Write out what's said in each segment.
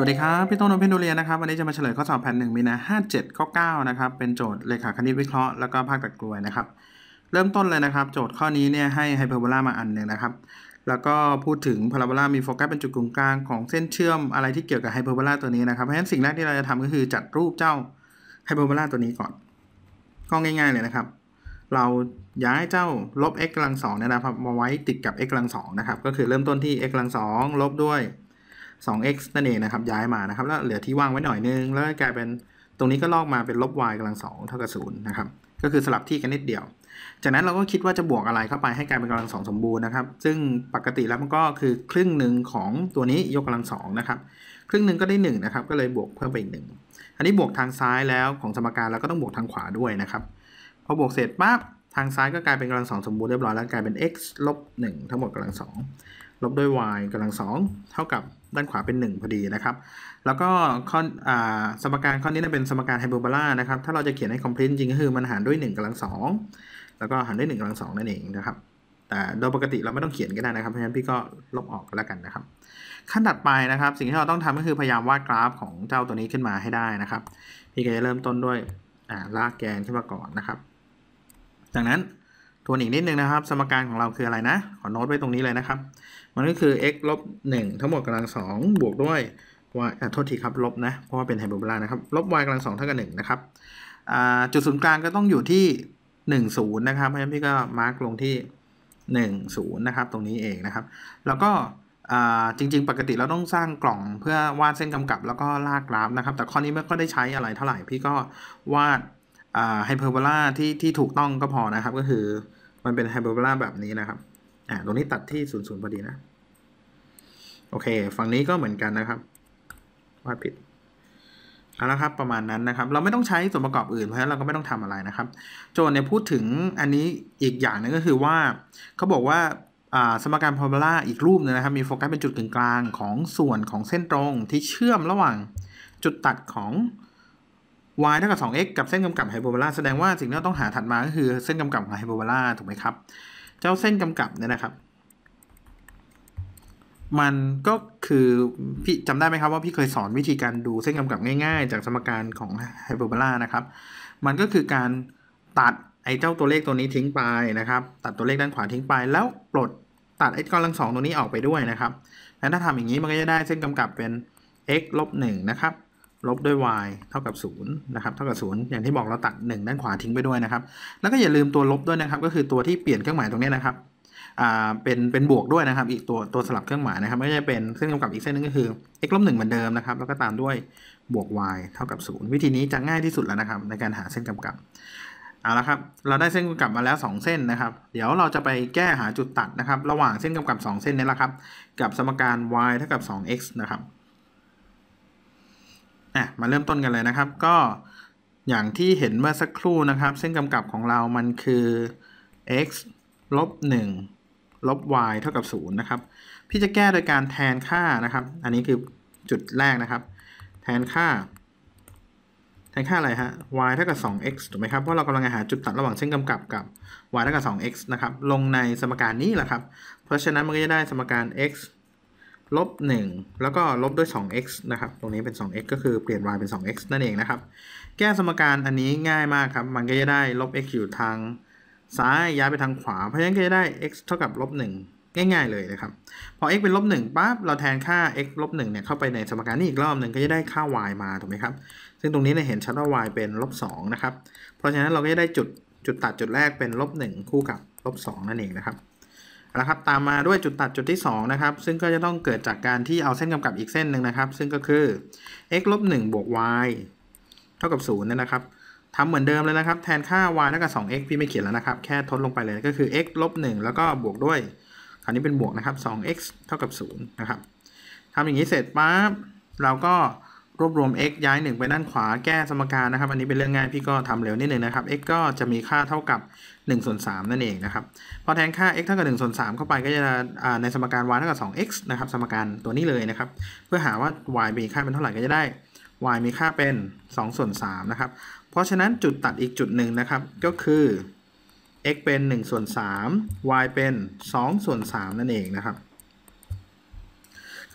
สวัสดีครับ พี่ต้นนพินดูเรียนะครับ วันนี้จะมาเฉลยข้อสอบแผ่นหนึ่งมีนาห้าเจ็ดข้อเก้านะครับ เป็นโจทย์เลขาคณิตวิเคราะห์แล้วก็ภาคตัดกลวยนะครับ เริ่มต้นเลยนะครับ โจทย์ข้อนี้เนี่ยให้ไฮเปอร์โบลามาอันหนึ่งนะครับ แล้วก็พูดถึงพาราโบลามีโฟกัสเป็นจุดกลางกลางของเส้นเชื่อมอะไรที่เกี่ยวกับไฮเปอร์โบลาตัวนี้นะครับเพราะฉะนั้นสิ่งแรกที่เราจะทำก็คือจัดรูปเจ้าไฮเปอร์โบลาตัวนี้ก่อนก็ง่ายๆเลยนะครับ เราย้ายเจ้าลบ x กำลังสองนะครับมาไว้ติดกับ x กำลังสองนะครับก็คือเริ่มต้นที่ x กำลังสองลบด้วย 2x นั่นเองนะครับย้ายมานะครับแล้วเหลือที่ว่างไว้หน่อยนึงแล้วกลายเป็นตรงนี้ก็ลอกมาเป็นลบ y กำลัง2เท่ากับ0นะครับก็คือสลับที่กันนิดเดียว จากนั้นเราก็คิดว่าจะบวกอะไรเข้าไปให้กลายเป็นกำลังสองสมบูรณ์นะครับซึ่งปกติแล้วมันก็คือครึ่งหนึ่งของตัวนี้ยกกำลังสองนะครับครึ่งหนึ่งก็ได้1นะครับก็เลยบวกเพิ่มไปอีกหนึ่งอันนี้บวกทางซ้ายแล้วของสมการเราก็ต้องบวกทางขวาด้วยนะครับพอบวกเสร็จปั๊บทางซ้ายก็กลายเป็นกำลังสองสมบูรณ์เรียบร้อยแล้วกลายเป็น x ลบ1ทั้งหมดกำลัง2ลบด้วย y กำลัง2เท่ากับด้านขวาเป็น 1 พอดีนะครับ แล้วก็ข้อสมการข้อนี้เป็นสมการไฮเปอร์บลานะครับ ถ้าเราจะเขียนให้คอมพลี t จริงก็คือมันหารด้วย 1กำลังสอง แล้วก็หารด้วย1กำลังสองนั่นเองนะครับ แต่โดยปกติเราไม่ต้องเขียนก็ได้นะครับ เพราะฉะนั้นพี่ก็ลบออกแล้วกันนะครับ ขั้นถัดไปนะครับ สิ่งที่เราต้องทำก็คือพยายามวาดกราฟของเจ้าตัวนี้ขึ้นมาให้ได้นะครับ พี่ก็จะเริ่มต้นด้วยลากแกนขึ้นมาก่อนนะครับจากนั้นทวนอีก นิดนึงนะครับสมการของเราคืออะไรนะขอโน้ตไว้ตรงนี้เลยนะครับมันก็คือ x ลบ1ทั้งหมดกำลัง2บวกด้วย y โทษทีครับลบนะเพราะว่าเป็นไฮเปอร์โบลานะครับลบ y กำลัง2เท่ากับ1นะครับจุดศูนย์กลางก็ต้องอยู่ที่1 0นะครับเพราะฉะนั้นพี่ก็มาร์กลงที่1 0นะครับตรงนี้เองนะครับแล้วก็จริงๆ ปกติเราต้องสร้างกล่องเพื่อวาดเส้นกำกับแล้วก็ลากกราฟนะครับแต่ข้อนี้ไม่ก็ได้ใช้อะไรเท่าไหร่พี่ก็วาดไฮเปอร์โบลาที่ที่ถูกต้องก็พอนะครับก็คือมันเป็นไฮเปอร์โบลาแบบนี้นะครับ อ่า ตรงนี้ตัดที่ศูนย์ศูนย์พอดีนะ โอเค ฝั่งนี้ก็เหมือนกันนะครับ วาดผิด เอาละครับ ประมาณนั้นนะครับ เราไม่ต้องใช้ส่วนประกอบอื่น เพราะฉะนั้นเราก็ไม่ต้องทำอะไรนะครับ โจทย์เนี่ยพูดถึงอันนี้อีกอย่างนึงก็คือว่า เขาบอกว่าสมการพอราโบลาอีกรูปนึงนะครับ มีโฟกัสเป็นจุดกึ่งกลางของส่วนของเส้นตรงที่เชื่อมระหว่างจุดตัดของ y เท่ากับ 2x กับ เส้นกำกับไฮเปอร์โบลา แสดงว่าสิ่งที่เราต้องหาถัดมาก็คือเส้นกำกับของไฮเปอร์โบลาถูกไหมครับ เจ้าเส้นกำกับเนี่ยนะครับ มันก็คือพี่จำได้ไหมครับว่าพี่เคยสอนวิธีการดูเส้นกำกับง่าย ๆ จากสมการของไฮเปอร์โบลานะครับ มันก็คือการตัดไอ้เจ้าตัวเลขตัวนี้ทิ้งไปนะครับ ตัดตัวเลขด้านขวาทิ้งไป แล้วปลดตัดไอ้กำลังสองตัวนี้ออกไปด้วยนะครับแล้วถ้าทำอย่างนี้มันก็จะได้เส้นกำกับเป็น x ลบงนะครับลบด้วย y เท่ากับ0นะครับ เท่ากับ 0 อย่างที่บอกเราตัด 1 ด้านขวาทิ้งไปด้วยนะครับ แล้วก็อย่าลืมตัวลบด้วยนะครับ ก็คือตัวที่เปลี่ยนเครื่องหมายตรงนี้นะครับ อ่า เป็น เป็นบวกด้วยนะครับ อีกตัว ตัวสลับเครื่องหมายนะครับ ไม่ใช่เป็น เส้นกำกับอีกเส้นนึงก็คือ x ลบ 1 เหมือนเดิมนะครับ แล้วก็ตามด้วยบวก y เท่ากับ0วิธีนี้จะง่ายที่สุดแล้วนะครับ ในการหาเส้นกำกับ เอาละครับ เราได้เส้นกำกับมาแล้ว 2 เส้นนะครับ เดี๋ยวเราจะไปแก้หาจุดตัดนะครับ ระหว่างเส้นกำกับ 2 เส้นนี้ละครับ กับสมการ y เท่ากับ 2x นะครับ่ะมาเริ่มต้นกันเลยนะครับก็อย่างที่เห็นเมื่อสักครู่นะครับเส้นกำกับของเรา มันคือ x ลบ 1 ลบ y เท่ากับ0นะครับพี่จะแก้โดยการแทนค่านะครับอันนี้คือจุดแรกนะครับแทนค่า แทนค่าอะไรฮะ y เท่ากับ 2x ถูกไหมครับเพราะเรากำลังหาจุดตัดระหว่างเส้นกำกับกับ y เท่ากับ 2x นะครับลงในสมการนี้แหละครับเพราะฉะนั้นมันก็จะได้สมการ x ลบ1แล้วก็ลบด้วย2 x นะครับตรงนี้เป็น2 x ก็คือเปลี่ยน y เป็น2 x นั่นเองนะครับแก้สมการอันนี้ง่ายมากครับมันก็จะได้ลบ x อยู่ทางซ้ายย้ายไปทางขวา เพราะฉะนั้นก็จะได้ x เท่ากับลบ1ง่ายๆเลยนะครับ พอ x เป็นลบ1ปั๊บเราแทนค่า x ลบ1เนี่ยเข้าไปในสมการนี้อีกรอบหนึ่งก็จะได้ค่า y มาถูกไหมครับซึ่งตรงนี้เนี่ยเห็นชัดว่า y เป็นลบ2นะครับเพราะฉะนั้นเราก็จะได้จุดจุดตัดจุดแรกเป็นลบ1คู่กับลบ2นั่นเองนะครับนะครับตามมาด้วยจุดตัด จุดที่2นะครับซึ่งก็จะต้องเกิดจากการที่เอาเส้นกำกับอีกเส้นหนึ่งนะครับซึ่งก็คือ x ลบ1บวก y เท่ากับ0นั่นนะครับทำเหมือนเดิมเลยนะครับ แทนค่า y เท่ากับ 2x พี่ไม่เขียนแล้วนะครับแค่ทดลงไปเลยก็คือ x ลบ1แล้วก็บวกด้วยคราวนี้เป็นบวกนะครับ 2x เท่ากับ0นะครับทำอย่างนี้เสร็จปั๊บเราก็รวบรวม x ย้าย1ไปด้านขวาแก้สมการนะครับ อันนี้เป็นเรื่องง่าย พี่ก็ทำเร็วนิดนึงนะครับ x ก็จะมีค่าเท่ากับ1ส่วน3 นั่นเองนะครับพอแทนค่า x เท่ากับ1ส่วน3เข้าไปก็จะในสมการ y เท่ากับ 2x นะครับสมการตัวนี้เลยนะครับ เพื่อหาว่า y มีค่าเป็นเท่าไหร่ก็จะได้ y มีค่าเป็น 2 ส่วน3นะครับเพราะฉะนั้นจุดตัดอีกจุดหนึ่งนะครับก็คือ x เป็น1ส่วน3 y เป็น2ส่วน3นั่นเองนะครับ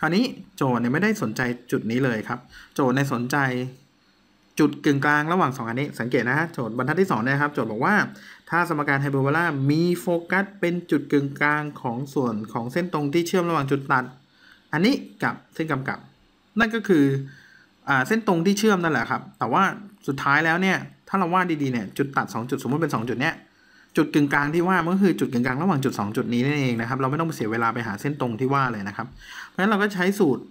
ราวนี้โจทย์เนี่ยไม่ได้สนใจจุดนี้เลยครับ โจทย์ในสนใจจุดกึ่งกลางระหว่าง 2 อันนี้ สังเกตนะฮะโจทย์บรรทัดที่2นะครับ โจทย์บอกว่าถ้าสมการไฮเปอร์โบลามีโฟกัสเป็นจุดกึ่งกลางของส่วนของเส้นตรงที่เชื่อมระหว่างจุดตัด อันนี้กับเส้นกำกับ นั่นก็คือเส้นตรงที่เชื่อมนั่นแหละครับ แต่ว่าสุดท้ายแล้วเนี่ย ถ้าเราวาดดีๆเนี่ย จุดตัด2จุดสมมติเป็น2จุดเนี้ยจุดกึ่งกลางที่ว่ามันก็คือจุดกึ่งกลางระหว่าง จุด2จุดนี้นั่นเองนะครับเราไม่ต้องเสียเวลาไปหาเส้นตรงที่ว่าเลยนะครับ เพราะฉะนั้นเราก็ใช้สูตร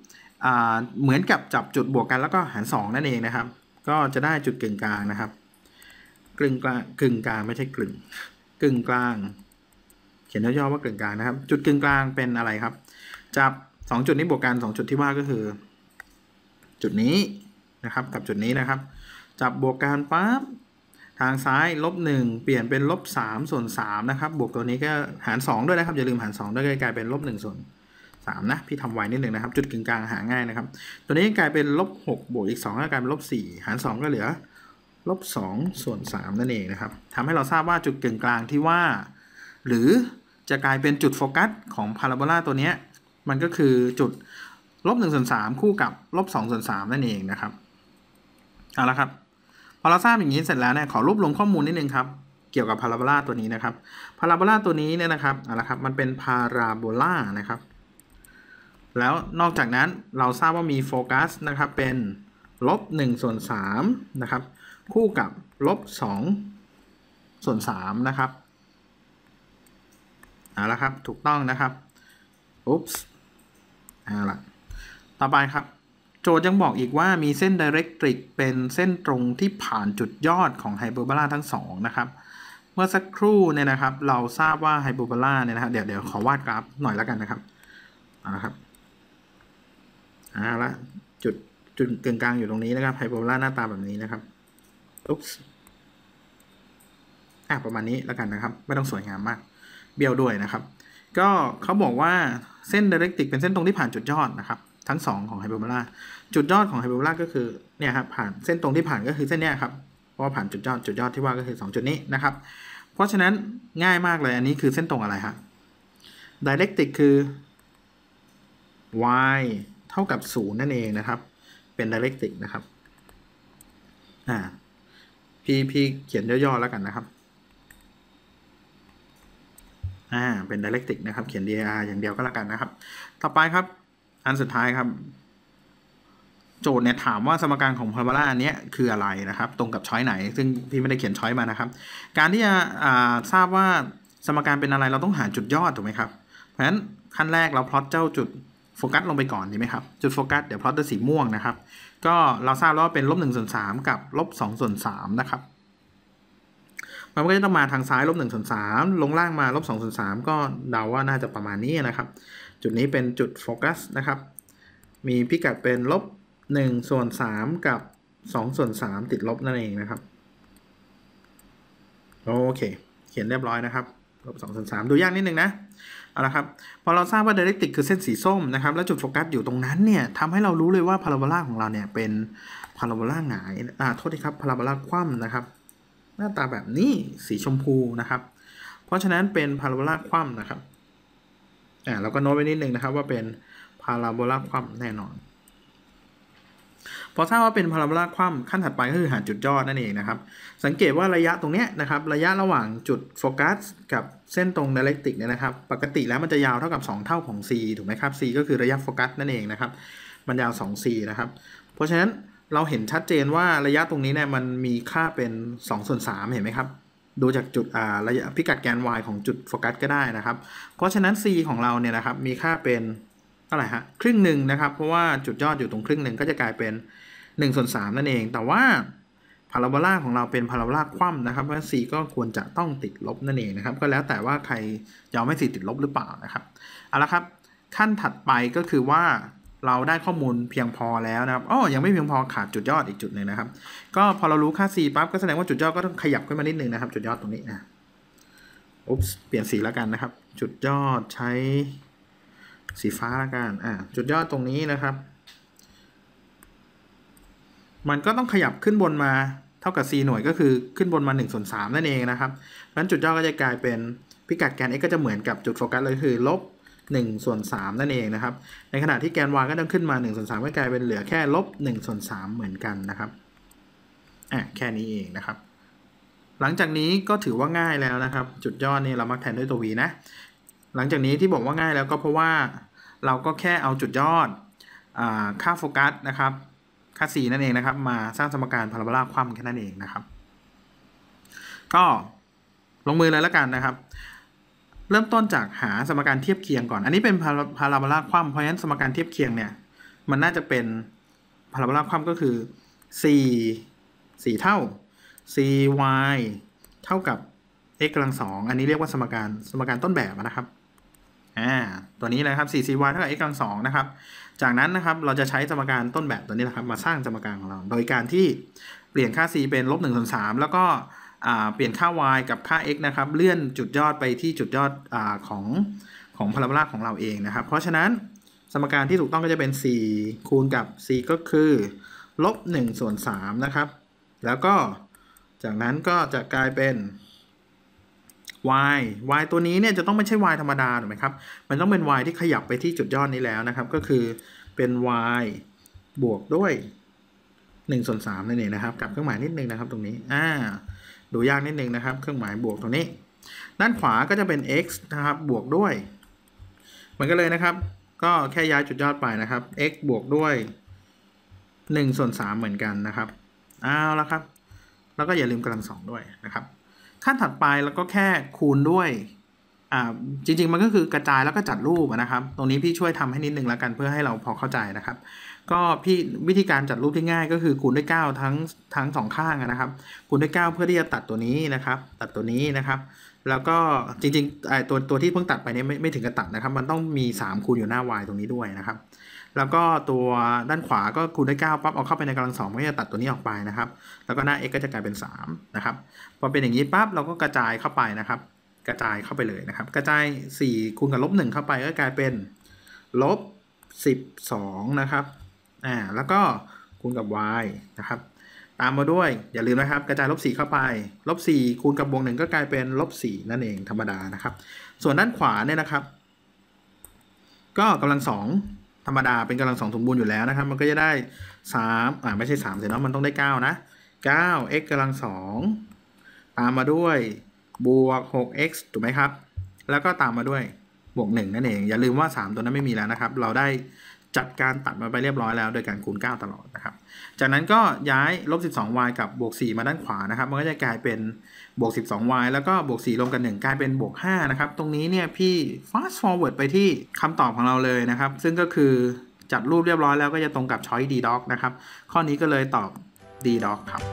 เหมือนกับจับจุดบวกกันแล้วก็หาร2นั่นเองนะครับ ก็จะได้จุดกึ่งกลางนะครับ กึ่งกลางกึ่งกลางไม่ใช่กึ่ง กึ่งกลาง เขียนย่อๆว่ากึ่งกลางนะครับ จุดกึ่งกลางเป็นอะไรครับ จับ 2 จุดนี้บวกกัน2จุดที่ว่าก็คือจุดนี้นะครับ กับจุดนี้นะครับ จับบวกกันปั๊บทางซ้ายลบ1เปลี่ยนเป็นลบ3ส่วน3นะครับ บวกตัวนี้ก็หาร 2 ด้วยนะครับอย่าลืมหาร2ด้วยกลายเป็นลบ1ส่วน3นะพี่ทำไวนิดหนึ่งนะครับจุดกึ่งกลางหาง่ายนะครับ ตัวนี้กลายเป็นลบ6บวกอีก2ก็กลายเป็นลบ4หาร 2 ก็เหลือลบ2ส่วน3นั่นเองนะครับทำให้เราทราบว่าจุดกึ่งกลางที่ว่า หรือจะกลายเป็นจุดโฟกัสของพาราโบลาตัวนี้มันก็คือจุดลบ1ส่วน3คู่กับลบ2ส่วน3นั่นเองนะครับเอาละครับพอเราทราบอย่างนี้เสร็จแล้วเนี่ยขอรวบรวมข้อมูลนิดนึงครับเกี่ยวกับพาราโบลาตัวนี้นะครับพาราโบลาตัวนี้เนี่ยนะครับเอาละครับมันเป็นพาราโบลานะครับแล้วนอกจากนั้นเราทราบว่ามีโฟกัสนะครับเป็นลบงส่วนมนะครับคู่กับลบงส่วนมนะครับเอาละครับ ถูกต้องนะครับอุ๊ปส์เอาละต่อไปครับโจทย์ยังบอกอีกว่ามีเส้นไดเรกตริกเป็นเส้นตรงที่ผ่านจุดยอดของไฮเปอร์บลาทั้งสองนะครับ เมื่อสักครู่เนี่ยนะครับ เราทราบว่าไฮเปอร์บลาเนี่ยนะครับเดี๋ยวเดี๋ยวขอวาดกราฟหน่อยแล้วกันนะครับเอาละครับเอาละจุดจุดกึ่งกลางอยู่ตรงนี้นะครับไฮเปอร์บลาหน้าตาแบบนี้นะครับอุ๊บอ่ะประมาณนี้แล้วกันนะครับ ไม่ต้องสวยงามมาก เบี้ยวด้วยนะครับ ก็เขาบอกว่าเส้นไดเรกตริกเป็นเส้นตรงที่ผ่านจุดยอดนะครับทั้งสองของไฮเปอร์โบลา จุดยอดของไฮเปอร์โบลา ก็คือ เนี่ยครับผ่าน เส้นตรงที่ผ่านก็คือเส้นนี้ครับ เพราะผ่านจุดยอด จุดยอดที่ว่าก็คือ 2 จุดนี้นะครับ เพราะฉะนั้นง่ายมากเลย อันนี้คือเส้นตรงอะไรครับดิเรกติกคือ y เท่ากับ0นั่นเองนะครับ เป็นดิเรกติกนะครับ อ่าพี่พี่เขียนย่อๆแล้วกันนะครับ อ่า เป็นดิเรกติกนะครับ เขียน dir อย่างเดียวก็แล้วกันนะครับ ต่อไปครับอันสุดท้ายครับ โจทย์เนี่ยถามว่าสมการของพาราโบลาอันนี้คืออะไรนะครับ ตรงกับช้อยไหน ซึ่งพี่ไม่ได้เขียนช้อยมานะครับ การที่จะทราบว่าสมการเป็นอะไรเราต้องหาจุดยอด ถูกไหมครับ เพราะฉะนั้นขั้นแรกเราพลอตเจ้าจุดโฟกัสลงไปก่อนดีไหมครับจุดโฟกัสเดี๋ยวพลอตด้วยสีม่วงนะครับ ก็เราทราบแล้วว่าเป็นลบหนึ่งส่วนสามกับลบสองส่วนสามนะครับมันก็จะต้องมาทางซ้ายลบหนึ่งส่วนสามลงล่างมาลบสองส่วนสามก็เดาว่าน่าจะประมาณนี้นะครับจุดนี้เป็นจุดโฟกัสนะครับ มีพิกัดเป็นลบ 1 ส่วน 3 กับ 2 ส่วน 3 ติดลบนั่นเองนะครับ โอเค เขียนเรียบร้อยนะครับลบสองส่วนสามดูยากนิดนึงนะเอาละครับพอเราทราบว่าเดเรกติกคือเส้นสีส้มนะครับแล้วจุดโฟกัสอยู่ตรงนั้นเนี่ยทำให้เรารู้เลยว่าพาราโบลาของเราเนี่ย เป็นพาราโบลาหงายอ่าโทษทีครับพาราโบลาคว่ำนะครับ หน้าตาแบบนี้สีชมพูนะครับ เพราะฉะนั้นเป็นพาราโบลาคว่ำนะครับอ่าเราก็โน้ตไว้นิดนึงนะครับว่าเป็นพาราโบลาคว่ำแน่นอนพอทราบว่าเป็นพาราโบลาคว่ำขั้นถัดไปก็คือหาจุดยอดนั่นเอง นะครับ สังเกตว่าระยะตรงเนี้ยนะครับระยะระหว่างจุดโฟกัสกับเส้นตรงไดเรกติกเนี่ยนะครับ ปกติแล้วมันจะยาวเท่ากับ 2 เท่าของ c ถูกไหมครับ c ก็คือระยะโฟกัสนั่นเอง นะครับ มันยาว 2c นะครับ เพราะฉะนั้นเราเห็นชัดเจนว่าระยะตรงนี้เนี่ยมันมีค่าเป็น 2ส่วน3เห็นไหมครับดูจากจุดอ่าระยะพิกัดแกน y ของจุดโฟกัสก็ได้นะครับ เพราะฉะนั้น c ของเราเนี่ยนะครับมีค่าเป็นเท่าไหร่ฮะครึ่งหนึ่งนะครับเพราะว่าจุดยอดอยู่ตรงครึ่งหนึ่งก็จะกลายเป็น 1 ส่วน 3 นั่นเอง แต่ว่าพาราโบลาของเราเป็นพาราโบลาคว่ำนะครับ เพราะฉะนั้น c ก็ควรจะต้องติดลบนั่นเองนะครับก็แล้วแต่ว่าใครยอมให้ c ติดลบหรือเปล่านะครับเอาละครับ ขั้นถัดไปก็คือว่าเราได้ข้อมูลเพียงพอแล้วนะครับอ๋อยังไม่เพียงพอ ขาดจุดยอดอีกจุดหนึ่งนะครับ ก็พอเรารู้ค่า c ปั๊บ ก็แสดงว่าจุดยอดก็ต้องขยับขึ้นมานิดนึงนะครับ จุดยอดตรงนี้นะ อุ๊บ เปลี่ยนสีแล้วกันนะครับ จุดยอดใช้สีฟ้าแล้วกัน อ่า จุดยอดตรงนี้นะครับ มันก็ต้องขยับขึ้นบนมาเท่ากับ c หน่วยก็คือขึ้นบนมา1ส่วนสนั่นเองนะครับนั้นจุดยอดก็จะกลายเป็นพิกัดแกน x ก็จะเหมือนกับจุดโฟกัสเลยคือลบ1ส่วน3นั่นเองนะครับ ในขณะที่แกน y ก็ต้องขึ้นมา1ส่วน3ก็กลายเป็นเหลือแค่ลบ1ส่วน3เหมือนกันนะครับอ่ะแค่นี้เองนะครับ หลังจากนี้ก็ถือว่าง่ายแล้วนะครับ จุดยอดนี่เรามักแทนด้วยตัว v นะ หลังจากนี้ที่บอกว่าง่ายแล้วก็เพราะว่าเราก็แค่เอาจุดยอดอค่าโฟกัสนะครับ ค่า c นั่นเองนะครับ มาสร้างสมการพาราโบลาความแค่นั้นเองนะครับ ก็ลงมือเลยแล้วกันนะครับเริ่มต้นจากหาสมการเทียบเคียงก่อน อันนี้เป็นพาราโบลาคว่ำเพราะฉะนั้นสมการเทียบเคียงเนี่ยมันน่าจะเป็นพาราโบลาคว่ำก็คือี4เท่า cy เท่ากับ x กำลังสอง อันนี้เรียกว่าสมการสมการต้นแบบนะครับอ่าตัวนี้เลยครับ c c y เท่ากับ x กำลังสองนะครับ จากนั้นนะครับเราจะใช้สมการต้นแบบตัวนี้นะครับ มาสร้างสมการของเรา โดยการที่เปลี่ยนค่า c เป็นลบหนึ่งส่วนสามแล้วก็เปลี่ยนค่า y กับค่า x นะครับ เลื่อนจุดยอดไปที่จุดยอดอของ ของพาราโบลาของเราเองนะครับ เพราะฉะนั้นสมการที่ถูกต้องก็จะเป็น4คูณกับ c ก็คือ ลบ1ส่วน3นะครับ แล้วก็ จากนั้นก็จะกลายเป็น y y ตัวนี้ เนี่ยจะต้องไม่ใช่ y ธรรมดาถูกไหมครับ มันต้องเป็น y ที่ขยับไปที่จุดยอดนี้แล้วนะครับ ก็คือ เป็น y บวกด้วย1ส่วน3นั่นเองนะครับกับเครื่องหมายนิดนึงนะครับตรงนี้ อ่าดูยากนิดนึงนะครับเครื่องหมายบวกตรงนี้ ด้านขวาก็จะเป็น x นะครับบวกด้วยเหมือนกันเลยนะครับก็แค่ย้ายจุดยอดไปนะครับ x บวกด้วย1ส่วน 3 เหมือนกันนะครับเอาละครับ แล้วก็อย่าลืมกำลังสองด้วยนะครับขั้นถัดไปแล้วก็แค่คูณด้วยจริงๆ มันก็คือกระจายแล้วก็จัดรูปนะครับตรงนี้พี่ช่วยทำให้นิดนึงแล้วกันเพื่อให้เราพอเข้าใจนะครับก็พี่วิธีการจัดรูปที่ง่ายก็คือคูณด้วย 9 ทั้งทั้งสองข้างนะครับ คูณด้วย 9 เพื่อที่จะตัดตัวนี้นะครับ ตัดตัวนี้นะครับ แล้วก็จริงๆไอ้ตัวตัวที่เพิ่งตัดไปนี่ไม่ไม่ถึงกับตัดนะครับ มันต้องมี 3 คูณอยู่หน้า y ตรงนี้ด้วยนะครับ แล้วก็ตัวด้านขวาก็คูณด้วย9ปั๊บเอาเข้าไปในกำลังสองก็จะตัดตัวนี้ออกไปนะครับ แล้วก็หน้า x ก็จะกลายเป็น3นะครับพอเป็นอย่างนี้ปั๊บเราก็กระจายเข้าไปนะครับ กระจายเข้าไปเลยนะครับ กระจาย4คูณกับลบ1เข้าไปก็กลายเป็นลบ12นะครับอ่าแล้วก็คูณกับ y นะครับตามมาด้วยอย่าลืมนะครับกระจายลบ 4 เข้าไปลบ 4 คูณกับวงหนึ่งก็กลายเป็นลบ4นั่นเอง ธรรมดานะครับส่วนด้านขวาเนี่ยนะครับ ก็กำลังสองธรรมดาเป็นกำลังสองสมบูรณ์อยู่แล้วนะครับมันก็จะได้ 3อ่าไม่ใช่ 3 เสร็จแล้วมันต้องได้ 9 นะ9 x กำลังสองตามมาด้วยบวก 6x ถูกไหมครับแล้วก็ตามมาด้วยบวก1นั่นเองอย่าลืมว่า 3 ตัวนั้นไม่มีแล้วนะครับเราได้จัดการตัดมันไปเรียบร้อยแล้วโดยการคูณ 9 ตลอดนะครับ จากนั้นก็ย้ายลบ 12y กับบวก 4 มาด้านขวานะครับ มันก็จะกลายเป็นบวก 12y แล้วก็บวก4รวมกัน 1 กลายเป็นบวก5นะครับ ตรงนี้เนี่ยพี่ fast forward ไปที่คำตอบของเราเลยนะครับ ซึ่งก็คือจัดรูปเรียบร้อยแล้วก็จะตรงกับช้อย d doc นะครับข้อนี้ก็เลยตอบ d doc ครับ